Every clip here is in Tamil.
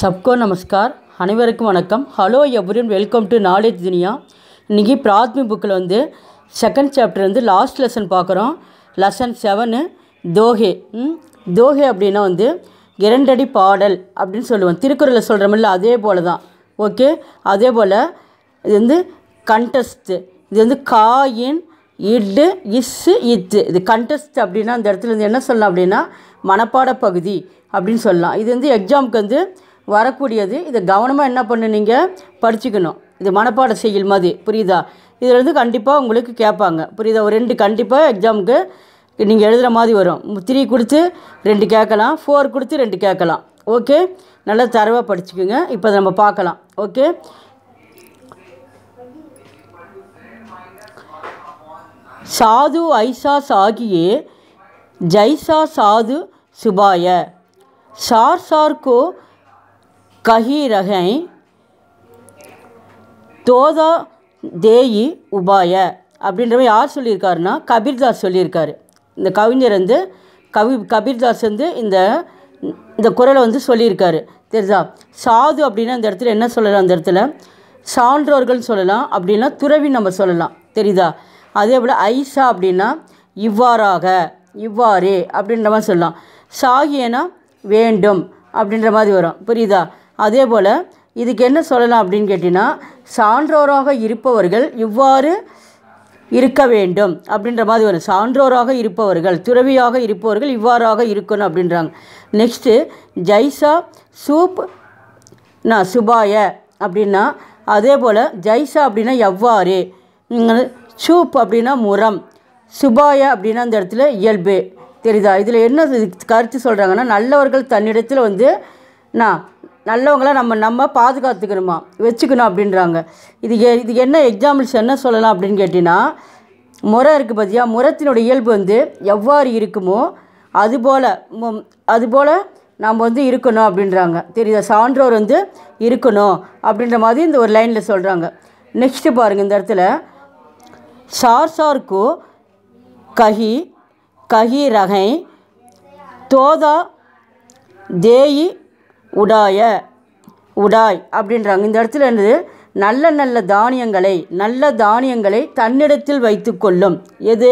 சப்கோ நமஸ்கார் அனைவருக்கும் வணக்கம் hello everyone welcome to knowledge Duniya இன்றைக்கி பிராத்மி புக்கில் வந்து செகண்ட் சாப்டர் வந்து லாஸ்ட் லெசன் பார்க்குறோம் லெசன் செவனு தோஹே தோஹே அப்படின்னா வந்து இரண்டடி பாடல் அப்படின்னு சொல்லுவோம் திருக்குறளில் மாதிரில அதே போல் தான் ஓகே அதே போல் இது வந்து கண்டஸ்ட்டு இது வந்து காயின் இட்டு இஸ்ஸு இத்து இது கண்டஸ்ட் அப்படின்னா அந்த இடத்துல வந்து என்ன சொல்லலாம் அப்படின்னா மனப்பாட பகுதி அப்படின்னு சொல்லலாம் இது வந்து எக்ஸாமுக்கு வந்து வரக்கூடியது இதை கவனமாக என்ன பண்ணு நீங்கள் படிச்சுக்கணும் இது மனப்பாட செய்யுள் மாதிரி புரியுதா இதுலேருந்து கண்டிப்பாக உங்களுக்கு கேட்பாங்க புரியுதா ஒரு ரெண்டு கண்டிப்பாக எக்ஸாமுக்கு நீங்கள் எழுதுகிற மாதிரி வரும் த்ரீ கொடுத்து ரெண்டு கேட்கலாம் ஃபோர் கொடுத்து ரெண்டு கேட்கலாம் ஓகே நல்லா தரவாக படிச்சுக்கோங்க இப்போ நம்ம பார்க்கலாம் ஓகே சாது ஐசா சாகியே ஜைசா சாது சுபாய சார் சார்கோ கஹீரகை தோதா தேயி உபாய அப்படின்றவ யார் சொல்லியிருக்காருன்னா கபீர்தாஸ் சொல்லியிருக்காரு இந்த கவிஞர் வந்து கவி கபீர்தாஸ் வந்து இந்த இந்த குரலை வந்து சொல்லியிருக்காரு தெரியுதா சாது அப்படின்னா அந்த இடத்துல என்ன சொல்லலாம் அந்த இடத்துல சான்றோர்கள் சொல்லலாம் அப்படின்னா துறவி நம்ம சொல்லலாம் தெரியுதா அதே போல் ஐஷா அப்படின்னா இவ்வாறாக இவ்வாறு அப்படின்ற மாதிரி சொல்லலாம் சாகியனா வேண்டும் அப்படின்ற மாதிரி வரும் புரியுதா அதே போல் இதுக்கு என்ன சொல்லலாம் அப்படின்னு கேட்டிங்கன்னா சான்றோராக இருப்பவர்கள் இவ்வாறு இருக்க வேண்டும் அப்படின்ற மாதிரி வரும் சான்றோராக இருப்பவர்கள் துறவியாக இருப்பவர்கள் இவ்வாறாக இருக்கணும் அப்படின்றாங்க நெக்ஸ்ட்டு ஜைசா சூப் நான் சுபாய அப்படின்னா அதே போல் ஜைசா அப்படின்னா எவ்வாறு சூப் அப்படின்னா முரம் சுபாய அப்படின்னா அந்த இடத்துல இயல்பு தெரியுதா இதில் என்ன கருத்து சொல்கிறாங்கன்னா நல்லவர்கள் தன்னிடத்தில் வந்து நான் நல்லவங்களை நம்ம நம்ம பாதுகாத்துக்கணுமா வச்சுக்கணும் அப்படின்றாங்க இது இது என்ன எக்ஸாம்பிள்ஸ் என்ன சொல்லலாம் அப்படின்னு கேட்டிங்கன்னா முறை இருக்குது பார்த்தியா முறத்தினுடைய இயல்பு வந்து எவ்வாறு இருக்குமோ அதுபோல் அதுபோல் நாம் வந்து இருக்கணும் அப்படின்றாங்க தெரியுதா சான்றோர் வந்து இருக்கணும் அப்படின்ற மாதிரி இந்த ஒரு லைனில் சொல்கிறாங்க நெக்ஸ்ட்டு பாருங்கள் இந்த இடத்துல சார் சார்க்கு கஹி கஹி ரகை தோதா தேயி உடாய உடாய் அப்படின்றாங்க இந்த இடத்துல என்னது நல்ல நல்ல தானியங்களை நல்ல தானியங்களை தன்னிடத்தில் வைத்து கொள்ளும் எது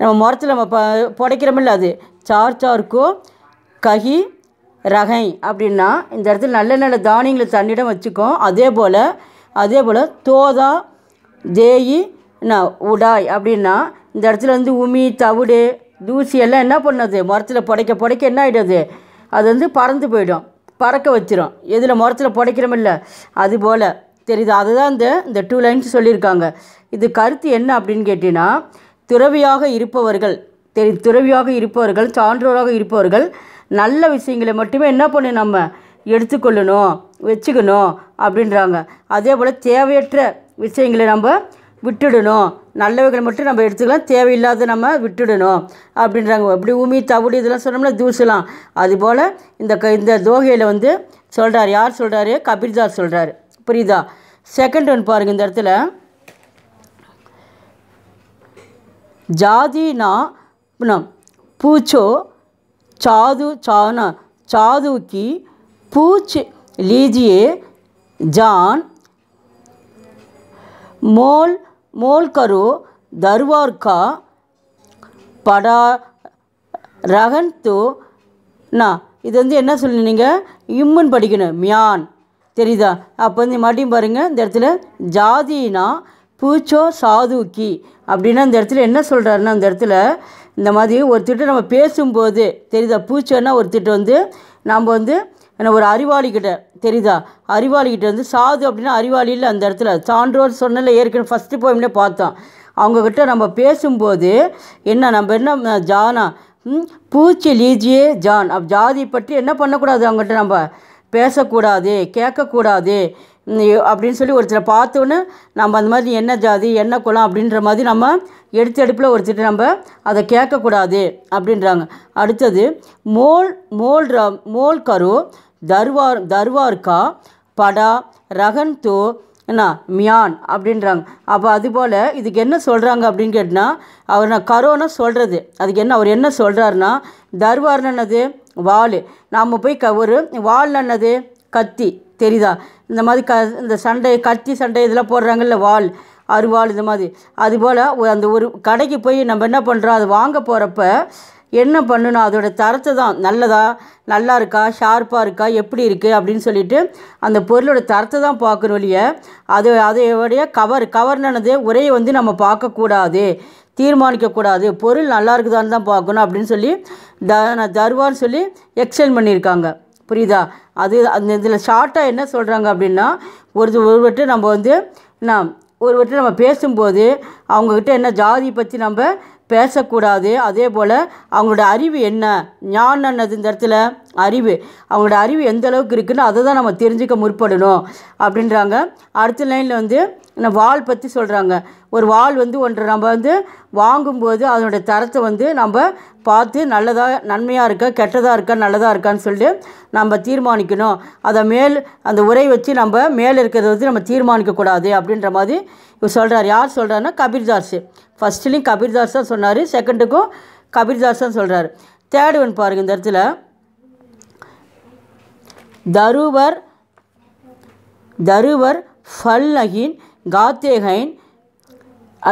நம்ம மரத்தில் நம்ம ப புடைக்கிறோமில்ல அது சார் சார்க்கோ கஹி ரகை அப்படின்னா இந்த இடத்துல நல்ல நல்ல தானியங்களை தன்னிடம் வச்சுக்கோம் அதே போல் அதே போல் தோதா தேயி என்ன உடாய் அப்படின்னா இந்த இடத்துல வந்து உமி தவிடு தூசி எல்லாம் என்ன பண்ணது மரத்தில் புடைக்க புடைக்க என்ன ஆகிடுது அது வந்து பறந்து போயிடும் பறக்க வச்சிரும் எதில் முரத்தில் புடைக்கிறோமில்ல அதுபோல் தெரியுது அதுதான் இந்த இந்த டூ லைன்ஸ் சொல்லியிருக்காங்க இது கருத்து என்ன அப்படின்னு கேட்டீங்கன்னா துறவியாக இருப்பவர்கள் தெரி துறவியாக இருப்பவர்கள் சான்றோராக இருப்பவர்கள் நல்ல விஷயங்களை மட்டுமே என்ன பண்ணு நம்ம எடுத்துக்கொள்ளணும் வச்சுக்கணும் அப்படின்றாங்க அதே போல் தேவையற்ற விஷயங்களை நம்ம விட்டுடணும் நல்லவைகளை மட்டும் நம்ம எடுத்துக்கலாம் தேவையில்லாத நம்ம விட்டுடணும் அப்படின்றாங்க அப்படி உமி தவிடு இதெல்லாம் சொன்னோம்னா தூசலாம் அதுபோல் இந்த க இந்த தோகையில் வந்து சொல்கிறார் யார் சொல்கிறாரு கபிர்தார் சொல்கிறார் புரியுதா செகண்ட் ஒன் பாருங்கள் இந்த இடத்துல ஜாதினா பூச்சோ சாது சானா சாதுக்கி பூச்சி லீஜியே ஜான் மோல் மோல்கரு தர்வார்கா படா ரகன் நா இது வந்து என்ன நீங்கள் இம்முன் படிக்கணும் மியான் தெரியுதா அப்போ வந்து மறுபடியும் பாருங்கள் இந்த இடத்துல ஜாதினா பூச்சோ சாதுக்கி அப்படின்னா இந்த இடத்துல என்ன சொல்கிறாருன்னா அந்த இடத்துல இந்த மாதிரி ஒரு திட்டம் நம்ம பேசும்போது தெரியுதா பூச்சோன்னா ஒரு திட்டம் வந்து நம்ம வந்து ஏன்னா ஒரு அறிவாளிக்கிட்ட தெரியுதா அறிவாளிக்கிட்ட வந்து சாது அப்படின்னா அறிவாளியில் அந்த இடத்துல சான்றோர் சொன்னல ஏற்கனவே ஃபஸ்ட்டு போயிம்னே பார்த்தோம் அவங்கக்கிட்ட நம்ம பேசும்போது என்ன நம்ம என்ன ஜானா பூச்சி லீஜியே ஜான் அப் ஜாதி பற்றி என்ன பண்ணக்கூடாது அவங்ககிட்ட நம்ம பேசக்கூடாது கேட்கக்கூடாது அப்படின்னு சொல்லி ஒருத்தரை பார்த்தோன்னு நம்ம அந்த மாதிரி என்ன ஜாதி என்ன குலம் அப்படின்ற மாதிரி நம்ம எடுத்து எடுப்பில் ஒருத்தர் நம்ம அதை கேட்கக்கூடாது அப்படின்றாங்க அடுத்தது மோல் மோல் மோல் கரு தர்வார் தர்வார்கா படா ரகன் தோ என்ன மியான் அப்படின்றாங்க அப்போ அதுபோல் இதுக்கு என்ன சொல்கிறாங்க அப்படின்னு கேட்டால் அவர் நான் கரோனா சொல்கிறது அதுக்கு என்ன அவர் என்ன சொல்கிறாருன்னா தர்வார்னு என்னது வாள் நாம் போய் க ஒரு வாள் என்னது கத்தி தெரியுதா இந்த மாதிரி க இந்த சண்டை கத்தி சண்டை இதெல்லாம் போடுறாங்கல்ல வால் அருவாள் இந்த மாதிரி அதுபோல் அந்த ஒரு கடைக்கு போய் நம்ம என்ன பண்ணுறோம் அது வாங்க போகிறப்ப என்ன பண்ணணும் அதோடய தரத்தை தான் நல்லதா நல்லா இருக்கா ஷார்ப்பாக இருக்கா எப்படி இருக்குது அப்படின்னு சொல்லிட்டு அந்த பொருளோட தரத்தை தான் பார்க்கணும் இல்லையா அது அதையோடைய கவர் கவர்னது உரையை வந்து நம்ம பார்க்கக்கூடாது தீர்மானிக்கக்கூடாது பொருள் நல்லா இருக்குதான்னு தான் பார்க்கணும் அப்படின்னு சொல்லி த தருவான்னு சொல்லி எக்ஸ்டென்ட் பண்ணியிருக்காங்க புரியுதா அது அந்த இதில் ஷார்ட்டாக என்ன சொல்கிறாங்க அப்படின்னா ஒரு ஒருவர்கிட்ட நம்ம வந்து நான் ஒருவர்கிட்ட நம்ம பேசும்போது அவங்கக்கிட்ட என்ன ஜாதி பற்றி நம்ம பேசக்கூடாது அதே போல் அவங்களோட அறிவு என்ன ஞானன்னது இந்த இடத்துல அறிவு அவங்களோட அறிவு எந்த அளவுக்கு இருக்குன்னு அதை தான் நம்ம தெரிஞ்சுக்க முற்படணும் அப்படின்றாங்க அடுத்த லைனில் வந்து நான் வால் பற்றி சொல்கிறாங்க ஒரு வால் வந்து ஒன்று நம்ம வந்து வாங்கும்போது அதனுடைய தரத்தை வந்து நம்ம பார்த்து நல்லதாக நன்மையாக இருக்கா கெட்டதாக இருக்கா நல்லதாக இருக்கான்னு சொல்லிட்டு நம்ம தீர்மானிக்கணும் அதை மேல் அந்த உரை வச்சு நம்ம மேலே இருக்கிறத வந்து நம்ம தீர்மானிக்கக்கூடாது அப்படின்ற மாதிரி இவர் சொல்கிறார் யார் சொல்கிறாருன்னா கபீர்தாஸ் ஃபஸ்ட்லேயும் கபீர்தாஸ் தான் சொன்னார் செகண்டுக்கும் கபீர்தாஸ் தான் சொல்கிறார் தேர்டு ஒன் பாருங்கள் இந்த இடத்துல தருவர் தருவர் ஃபல்லகின் காத்தேகைன்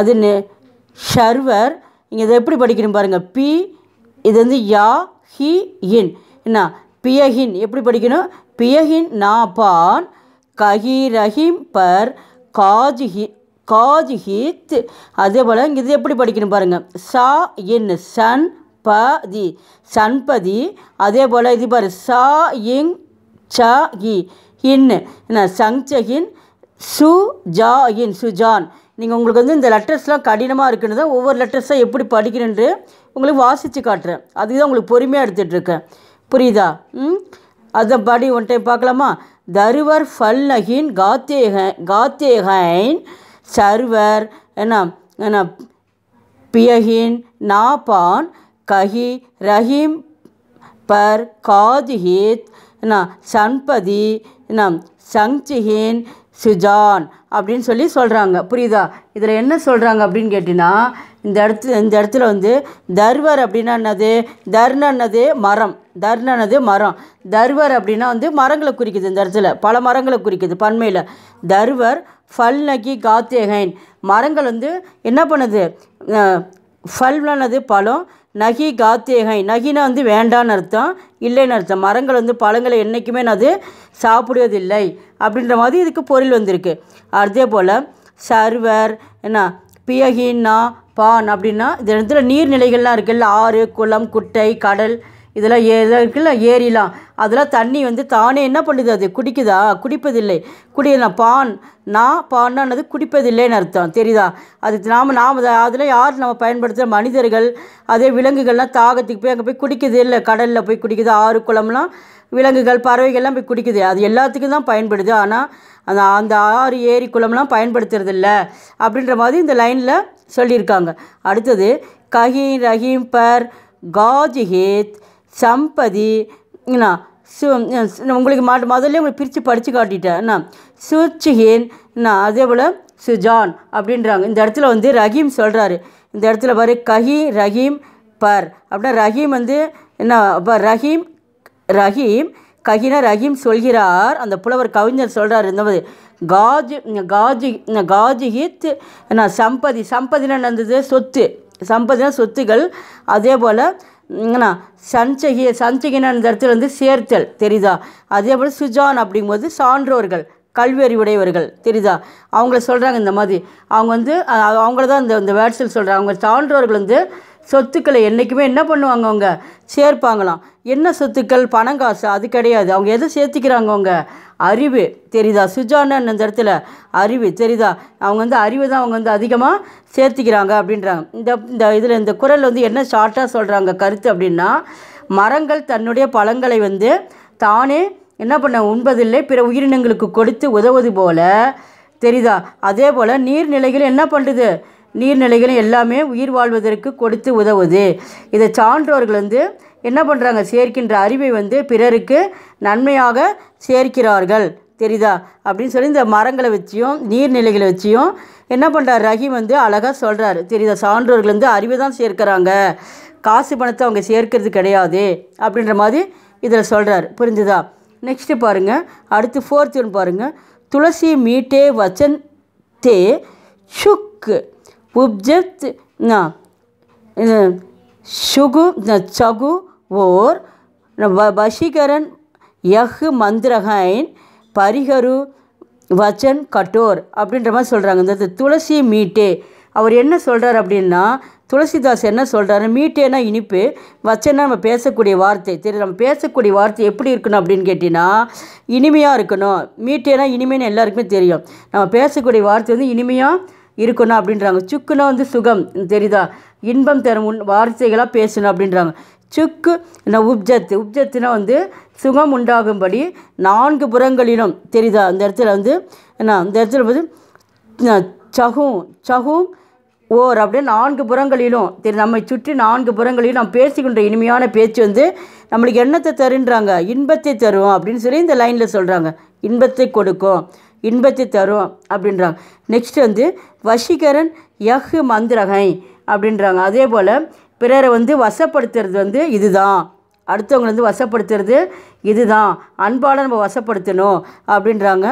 அது ஷர்வர் இங்கே இதை எப்படி படிக்கணும் பாருங்கள் பி இது வந்து யா ஹி இன் என்ன பியஹின் எப்படி படிக்கணும் பியஹின் நாபான் கஹிரஹிம் பர் காஜி காஜ் ஹீத் அதே போல் இது எப்படி படிக்கணும் பாருங்கள் சா இன் சன் ப தி சன்பதி அதே போல் இது பாரு சா இங் ச இ இன் என்ன சங்சகின் சு ஜா இன் சுஜான் நீங்கள் உங்களுக்கு வந்து இந்த லெட்டர்ஸ்லாம் கடினமாக இருக்குன்னு தான் ஒவ்வொரு லெட்டர்ஸாக எப்படி படிக்கணுன்ட்டு உங்களுக்கு வாசித்து காட்டுறேன் அதுதான் உங்களுக்கு பொறுமையாக எடுத்துகிட்ருக்கேன் புரியுதா ம் அதை படி ஒன் டைம் பார்க்கலாமா தருவர் ஃபல் காத்தேக காத்தேகைன் சர்வர் என்ன என்ன பியகின் நாபான் கஹி ரஹீம் பர் காதிஹித் என்ன சண்பதி நம் சங்சிஹின் சுஜான் அப்படின்னு சொல்லி சொல்கிறாங்க புரியுதா இதில் என்ன சொல்கிறாங்க அப்படின்னு கேட்டினா இந்த இடத்து இந்த இடத்துல வந்து தர்வர் அப்படின்னா என்னது தர்ணன்னது மரம் தர்ணனது மரம் தர்வர் அப்படின்னா வந்து மரங்களை குறிக்குது இந்த இடத்துல பல மரங்களை குறிக்குது பன்மையில் தர்வர் ஃபல் நகி காத்தேகைன் மரங்கள் வந்து என்ன பண்ணுது ஃபல்னது பழம் நகி காத்தேகை நகினா வந்து வேண்டான்னு அர்த்தம் இல்லைன்னு அர்த்தம் மரங்கள் வந்து பழங்களை என்றைக்குமே அது சாப்பிடுவதில்லை அப்படின்ற மாதிரி இதுக்கு பொருள் வந்திருக்கு அதே போல் சர்வர் என்ன பியகின்னா பான் அப்படின்னா இது இடத்துல நீர்நிலைகள்லாம் இருக்குல்ல ஆறு குளம் குட்டை கடல் இதெல்லாம் ஏ இருக்குல்ல ஏரிலாம் அதெல்லாம் தண்ணி வந்து தானே என்ன பண்ணுது அது குடிக்குதா குடிப்பதில்லை குடியலாம் பான் நான் பான்னானது குடிப்பதில்லைன்னு அர்த்தம் தெரியுதா அது நாம் நாம் அதில் யார் நம்ம பயன்படுத்துகிற மனிதர்கள் அதே விலங்குகள்லாம் தாகத்துக்கு போய் அங்கே போய் குடிக்குது இல்லை கடலில் போய் குடிக்குது ஆறு குளம்லாம் விலங்குகள் பறவைகள்லாம் போய் குடிக்குது அது எல்லாத்துக்கும் தான் பயன்படுது ஆனால் அந்த அந்த ஆறு ஏரி குளம்லாம் பயன்படுத்துறது இல்லை அப்படின்ற மாதிரி இந்த லைனில் சொல்லியிருக்காங்க அடுத்தது கஹி ரஹீம் பர் காஜ் ஹேத் சம்பதி என்ன சு உங்களுக்கு மாட்டு முதல்ல உங்களுக்கு பிரித்து படித்து காட்டிட்டேன் என்ன சுச்சிகேன் என்ன அதே போல் சுஜான் அப்படின்றாங்க இந்த இடத்துல வந்து ரஹீம் சொல்கிறாரு இந்த இடத்துல பாரு கஹி ரஹீம் பர் அப்படின்னா ரஹீம் வந்து என்ன அப்போ ரஹீம் ரஹீம் கஹினா ரஹீம் சொல்கிறார் அந்த புலவர் கவிஞர் சொல்கிறார் இந்த மாதிரி காஜு காஜு காஜிஹித் என்ன சம்பதி சம்பதினா நடந்தது சொத்து சம்பதினா சொத்துகள் அதே போல் என்ன சஞ்சகி சஞ்சகின அந்த இடத்துல வந்து சேர்த்தல் தெரியுதா அதே போல் சுஜான் அப்படிங்கும்போது சான்றோர்கள் உடையவர்கள் தெரியுதா அவங்கள சொல்கிறாங்க இந்த மாதிரி அவங்க வந்து அவங்கள தான் இந்த இந்த வேர்ட்ஸில் சொல்கிறாங்க அவங்க சான்றோர்கள் வந்து சொத்துக்களை என்றைக்குமே என்ன பண்ணுவாங்க அவங்க சேர்ப்பாங்களாம் என்ன சொத்துக்கள் பணம் காசு அது கிடையாது அவங்க எதை சேர்த்துக்கிறாங்க அவங்க அறிவு தெரியுதா சுஜானன் இந்த இடத்துல அறிவு தெரியுதா அவங்க வந்து அறிவு தான் அவங்க வந்து அதிகமாக சேர்த்துக்கிறாங்க அப்படின்றாங்க இந்த இந்த இதில் இந்த குரல் வந்து என்ன ஷார்ட்டாக சொல்கிறாங்க கருத்து அப்படின்னா மரங்கள் தன்னுடைய பழங்களை வந்து தானே என்ன பண்ண உண்பதில்லை பிற உயிரினங்களுக்கு கொடுத்து உதவுவது போல தெரியுதா அதே போல் நீர்நிலைகள் என்ன பண்ணுறது நீர்நிலைகளும் எல்லாமே உயிர் வாழ்வதற்கு கொடுத்து உதவுது இதை சான்றோர்கள் வந்து என்ன பண்ணுறாங்க சேர்க்கின்ற அறிவை வந்து பிறருக்கு நன்மையாக சேர்க்கிறார்கள் தெரியுதா அப்படின்னு சொல்லி இந்த மரங்களை வச்சியும் நீர்நிலைகளை வச்சியும் என்ன பண்ணுறாரு ரஹீம் வந்து அழகாக சொல்கிறாரு தெரியுதா சான்றோர்கள் வந்து அறிவை தான் சேர்க்கிறாங்க காசு பணத்தை அவங்க சேர்க்கிறது கிடையாது அப்படின்ற மாதிரி இதில் சொல்கிறார் புரிஞ்சுதா நெக்ஸ்ட்டு பாருங்கள் அடுத்து ஃபோர்த்து பாருங்கள் துளசி மீட்டே வச்சன் தே சுக்கு உப்ஜத் ஷுகு சகு ஓர் வசீகரன் யஹ் மந்திரஹைன் பரிகரு வச்சன் கட்டோர் அப்படின்ற மாதிரி சொல்கிறாங்க இந்த துளசி மீட்டே அவர் என்ன சொல்கிறார் அப்படின்னா துளசிதாஸ் என்ன சொல்கிறாரு மீட்டேனா இனிப்பு வச்சனா நம்ம பேசக்கூடிய வார்த்தை தெரிய நம்ம பேசக்கூடிய வார்த்தை எப்படி இருக்கணும் அப்படின்னு கேட்டிங்கன்னா இனிமையாக இருக்கணும் மீட்டேனா இனிமைன்னு எல்லாருக்குமே தெரியும் நம்ம பேசக்கூடிய வார்த்தை வந்து இனிமையாக இருக்கணும் அப்படின்றாங்க சுக்குனா வந்து சுகம் தெரியுதா இன்பம் தரும் உன் வார்த்தைகளாக பேசணும் அப்படின்றாங்க சுக்கு உப்ஜத்து உப்ஜத்துனா வந்து சுகம் உண்டாகும்படி நான்கு புறங்களிலும் தெரியுதா அந்த இடத்துல வந்து என்ன அந்த இடத்துல வந்து சகும் சகும் ஓர் அப்படியே நான்கு புறங்களிலும் தெரி நம்மை சுற்றி நான்கு புறங்களிலும் நாம் பேசிக்கொண்ட இனிமையான பேச்சு வந்து நம்மளுக்கு எண்ணத்தை தருன்றாங்க இன்பத்தை தரும் அப்படின்னு சொல்லி இந்த லைனில் சொல்கிறாங்க இன்பத்தை கொடுக்கும் இன்பத்தை தரும் அப்படின்றாங்க நெக்ஸ்ட் வந்து வசீகரன் யஹ் மந்திரகை அப்படின்றாங்க அதே போல் பிறரை வந்து வசப்படுத்துறது வந்து இதுதான் அடுத்தவங்களை வந்து வசப்படுத்துறது இதுதான் அன்பால் நம்ம வசப்படுத்தணும் அப்படின்றாங்க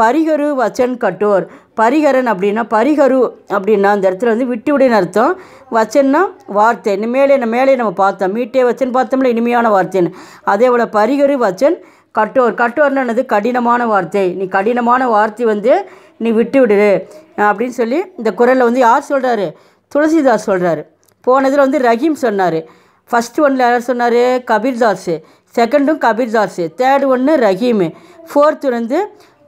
பரிகரு வச்சன் கட்டோர் பரிகரன் அப்படின்னா பரிகரு அப்படின்னா அந்த இடத்துல வந்து விடுன்னு அர்த்தம் வச்சன்னா வார்த்தை இனிமேலே மேலே நம்ம பார்த்தோம் மீட்டே வச்சன் பார்த்தோம்ல இனிமையான வார்த்தைன்னு அதே போல் பரிகரு வச்சன் கட்டோர் கட்டோர்னது கடினமான வார்த்தை நீ கடினமான வார்த்தை வந்து நீ விட்டு விடு அப்படின்னு சொல்லி இந்த குரலில் வந்து யார் சொல்கிறாரு துளசிதாஸ் சொல்கிறாரு போனதில் வந்து ரஹீம் சொன்னார் ஃபஸ்ட்டு ஒன்றில் யார் சொன்னார் கபீர்தாஸ் செகண்டும் கபீர்தாஸு தேர்டு ஒன்று ரஹீமு ஃபோர்த்து வந்து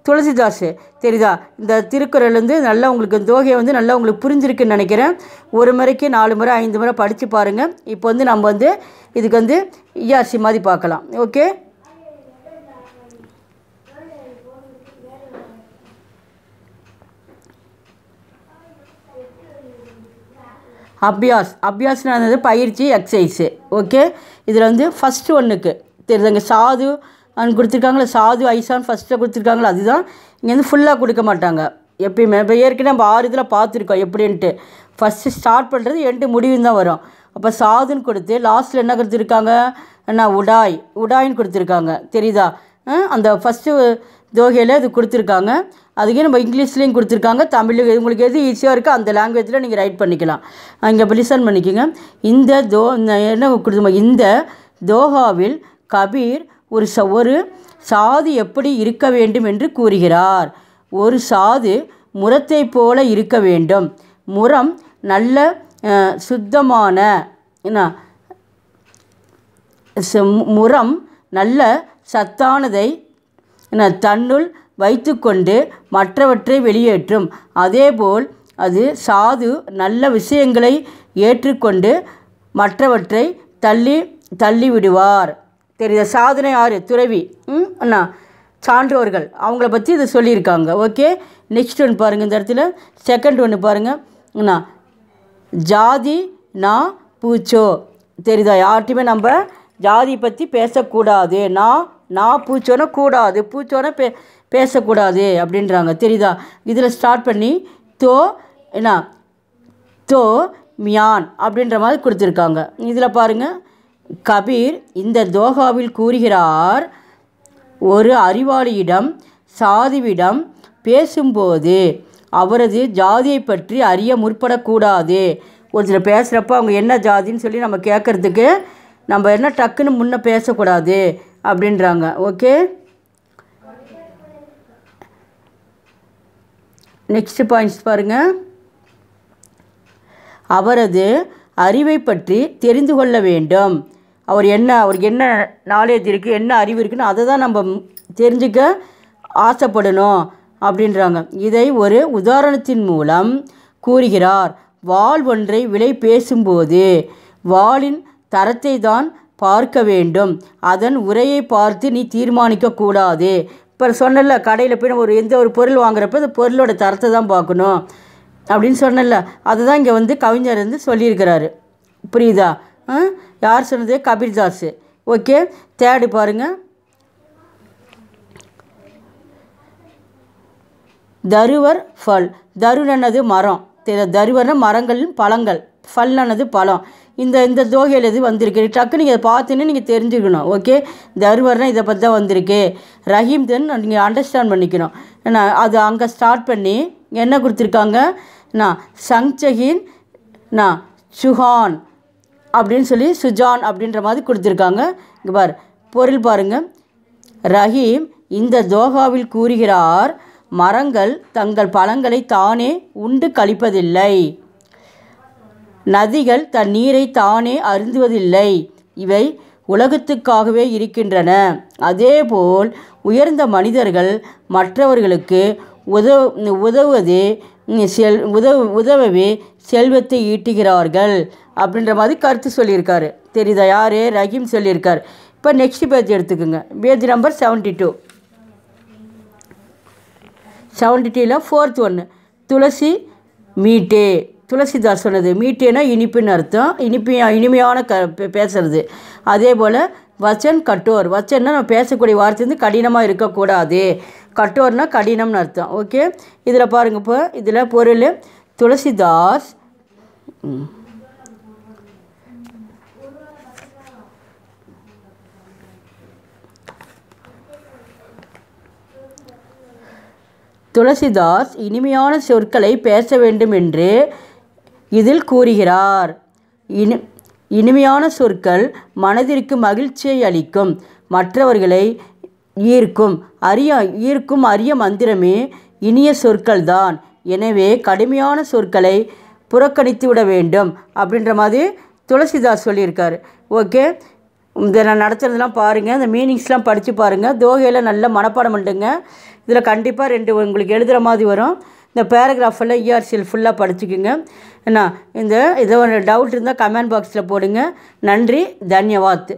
துளசிதாஸ் தெரியுதா இந்த திருக்குறள் வந்து நல்லா உங்களுக்கு தோகையை வந்து நல்லா உங்களுக்கு புரிஞ்சிருக்குன்னு நினைக்கிறேன் ஒரு முறைக்கு நாலு முறை ஐந்து முறை படித்து பாருங்கள் இப்போ வந்து நம்ம வந்து இதுக்கு வந்து ஈஆர்சி e மாதிரி பார்க்கலாம் ஓகே அபியாஸ் அபியாஸ்னு இருந்தது பயிற்சி எக்ஸசைஸு ஓகே இதில் வந்து ஃபஸ்ட்டு ஒன்றுக்கு தெரியுதுங்க சாது அங்கே கொடுத்துருக்காங்களே சாது ஐசான் ஃபஸ்ட்டில் கொடுத்துருக்காங்களே அதுதான் இங்கேருந்து ஃபுல்லாக கொடுக்க மாட்டாங்க எப்பயுமே இப்போ ஏற்கனவே நம்ம ஆறு இதில் பார்த்துருக்கோம் எப்படின்ட்டு ஃபஸ்ட்டு ஸ்டார்ட் பண்ணுறது எண்டு முடிவு தான் வரும் அப்போ சாதுன்னு கொடுத்து லாஸ்ட்டில் என்ன கொடுத்துருக்காங்க என்ன உடாய் உடாயின்னு கொடுத்துருக்காங்க தெரியுதா அந்த ஃபஸ்ட்டு தோகையில் இது கொடுத்துருக்காங்க அதுக்கே நம்ம இங்கிலீஷ்லேயும் கொடுத்துருக்காங்க தமிழ் உங்களுக்கு எது ஈஸியாக இருக்கோ அந்த லாங்குவேஜில் நீங்கள் ரைட் பண்ணிக்கலாம் இங்கே லிசன் பண்ணிக்கோங்க இந்த தோ என்ன கொடுத்தோம் இந்த தோஹாவில் கபீர் ஒரு ச ஒரு சாது எப்படி இருக்க வேண்டும் என்று கூறுகிறார் ஒரு சாது முரத்தை போல இருக்க வேண்டும் முரம் நல்ல சுத்தமான என்ன முரம் நல்ல சத்தானதை என்ன தன்னுள் வைத்துக்கொண்டு மற்றவற்றை வெளியேற்றும் அதேபோல் அது சாது நல்ல விஷயங்களை ஏற்றுக்கொண்டு மற்றவற்றை தள்ளி தள்ளிவிடுவார் தெரியுது சாதனை ஆறு துறவி அண்ணா சான்றோர்கள் அவங்கள பற்றி இதை சொல்லியிருக்காங்க ஓகே நெக்ஸ்ட் ஒன்று பாருங்கள் இந்த இடத்துல செகண்ட் ஒன்று பாருங்கள் அண்ணா ஜாதி நான் பூச்சோ தெரியுதா யார்ட்டையுமே நம்ம ஜாதி பற்றி பேசக்கூடாது நான் நான் பூச்சோன்னா கூடாது பூச்சோன்னா பே பேசக்கூடாது அப்படின்றாங்க தெரியுதா இதில் ஸ்டார்ட் பண்ணி தோ என்ன தோ மியான் அப்படின்ற மாதிரி கொடுத்துருக்காங்க இதில் பாருங்கள் கபீர் இந்த தோகாவில் கூறுகிறார் ஒரு அறிவாளியிடம் சாதுவிடம் பேசும்போது அவரது ஜாதியை பற்றி அறிய முற்படக்கூடாது ஒரு சில பேசுகிறப்ப அவங்க என்ன ஜாதின்னு சொல்லி நம்ம கேட்குறதுக்கு நம்ம என்ன டக்குன்னு முன்னே பேசக்கூடாது அப்படின்றாங்க ஓகே நெக்ஸ்ட் பாயிண்ட்ஸ் பாருங்கள் அவரது அறிவை பற்றி தெரிந்து கொள்ள வேண்டும் அவர் என்ன அவருக்கு என்ன நாலேஜ் இருக்குது என்ன அறிவு இருக்குன்னு அதை தான் நம்ம தெரிஞ்சுக்க ஆசைப்படணும் அப்படின்றாங்க இதை ஒரு உதாரணத்தின் மூலம் கூறுகிறார் வால் ஒன்றை விலை பேசும்போது வாளின் தரத்தை தான் பார்க்க வேண்டும் அதன் உரையை பார்த்து நீ தீர்மானிக்கக்கூடாது இப்போ சொன்னல கடையில் போய் ஒரு எந்த ஒரு பொருள் வாங்குறப்ப அந்த பொருளோட தரத்தை தான் பார்க்கணும் அப்படின்னு சொன்னல அதுதான் இங்கே வந்து கவிஞர் வந்து சொல்லியிருக்கிறாரு புரியுதா யார் சொன்னது கபீர்தாஸ் ஓகே தேடி பாருங்கள் தருவர் ஃபல் தருணனது மரம் தருவன மரங்கள் பழங்கள் ஃபல்லானது பழம் இந்த இந்த தோகையில் இது வந்திருக்கு டக்குன்னு நீங்கள் பார்த்துன்னு நீங்கள் தெரிஞ்சுக்கணும் ஓகே தருவர்னா இதை பற்றி தான் வந்திருக்கு ரஹீம் தென் நீங்கள் அண்டர்ஸ்டாண்ட் பண்ணிக்கணும் ஏன்னா அது அங்கே ஸ்டார்ட் பண்ணி என்ன கொடுத்துருக்காங்க நான் சங்சஹின் நான் சுஹான் அப்படின்னு சொல்லி சுஜான் அப்படின்ற மாதிரி கொடுத்துருக்காங்க இங்கே பார் பொருள் பாருங்கள் ரஹீம் இந்த தோகாவில் கூறுகிறார் மரங்கள் தங்கள் பழங்களை தானே உண்டு கழிப்பதில்லை நதிகள் தன் நீரை தானே அருந்துவதில்லை இவை உலகத்துக்காகவே இருக்கின்றன அதேபோல் உயர்ந்த மனிதர்கள் மற்றவர்களுக்கு உதவ உதவுவதே செல் உதவு உதவவே செல்வத்தை ஈட்டுகிறார்கள் அப்படின்ற மாதிரி கருத்து சொல்லியிருக்காரு தெரியுதா யார் ரஹீம் சொல்லியிருக்கார் இப்போ நெக்ஸ்ட் பேஜ் எடுத்துக்கோங்க page number seventy two seventy டீயில் ஃபோர்த் ஒன்று துளசி மீட்டே துளசிதாஸ் சொன்னது மீட்டேனா இனிப்புன்னு அர்த்தம் இனிப்பு இனிமையான க பேசுறது அதே போல் வச்சன் கட்டோர் வச்சன்னா நம்ம பேசக்கூடிய வார்த்தை வந்து கடினமாக இருக்கக்கூடாது கட்டோர்னால் கடினம்னு அர்த்தம் ஓகே இதில் பாருங்கள் இப்போ இதில் பொருள் துளசிதாஸ் ம் துளசிதாஸ் இனிமையான சொற்களை பேச வேண்டும் என்று இதில் கூறுகிறார் இனி இனிமையான சொற்கள் மனதிற்கு மகிழ்ச்சியை அளிக்கும் மற்றவர்களை ஈர்க்கும் அரிய ஈர்க்கும் அரிய மந்திரமே இனிய சொற்கள்தான் எனவே கடுமையான சொற்களை புறக்கணித்து விட வேண்டும் அப்படின்ற மாதிரி துளசிதாஸ் சொல்லியிருக்கார் ஓகே இந்த நான் நடத்துகிறதுலாம் பாருங்கள் இந்த மீனிங்ஸ்லாம் படித்து பாருங்கள் தோகையில் நல்லா மனப்பாடம் பண்ணுங்க இதில் கண்டிப்பாக ரெண்டு உங்களுக்கு எழுதுகிற மாதிரி வரும் இந்த பேராகிராஃப் எல்லாம் ஃபுல்லாக e படிச்சுக்கோங்க என்ன இந்த இதை டவுட் இருந்தால் கமெண்ட் பாக்ஸில் போடுங்க நன்றி தன்யவாத்